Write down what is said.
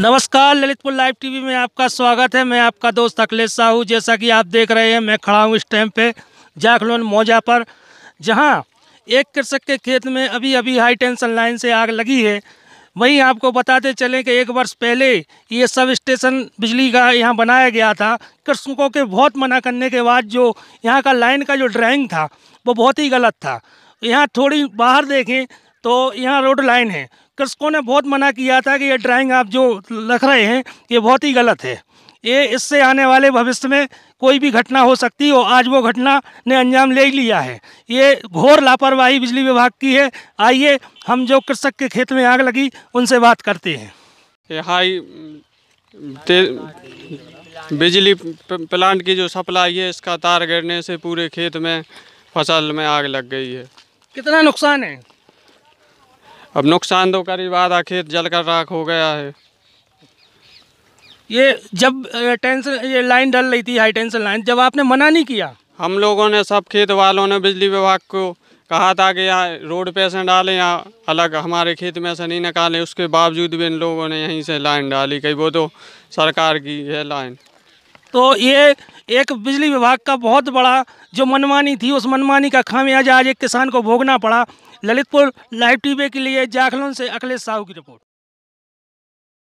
नमस्कार Lalitpur live TV में आपका स्वागत है मैं आपका दोस्त अखिलेश साहू जैसा कि आप देख रहे हैं मैं खड़ा हूँ इस टाइम पे जाखलोन मौजा पर जहाँ एक कृषक के खेत में अभी अभी हाई टेंशन लाइन से आग लगी है वहीं आपको बताते चलें कि एक वर्ष पहले ये सब स्टेशन बिजली का यहाँ बनाया गया था कृषकों के बहुत मना करने के बाद जो यहाँ का लाइन का जो ड्राइंग था वो बहुत ही गलत था यहाँ थोड़ी बाहर देखें तो यहाँ रोड लाइन है कृषकों ने बहुत मना किया था कि ये ड्राइंग आप जो रख रहे हैं ये बहुत ही गलत है ये इससे आने वाले भविष्य में कोई भी घटना हो सकती हो आज वो घटना ने अंजाम ले लिया है ये घोर लापरवाही बिजली विभाग की है आइए हम जो कृषक के खेत में आग लगी उनसे बात करते हैं हाई बिजली प्लांट की जो सप्लाई है इसका तार गिरने से पूरे खेत में फसल में आग लग गई है कितना नुकसान है अब नुकसान तो करीब आधा खेत जल कर राख हो गया है ये जब टेंशन ये लाइन डल रही थी हाई टेंशन लाइन जब आपने मना नहीं किया हम लोगों ने सब खेत वालों ने बिजली विभाग को कहा था कि यहाँ रोड पे से डालें यहाँ अलग हमारे खेत में से नहीं निकालें उसके बावजूद भी इन लोगों ने यहीं से लाइन डाली कहीं वो तो सरकार की है लाइन तो ये एक बिजली विभाग का बहुत बड़ा जो मनमानी थी उस मनमानी का खामियाजा आज एक किसान को भोगना पड़ा ललितपुर लाइव टीवी के लिए जाखलन से अखिलेश साहू की रिपोर्ट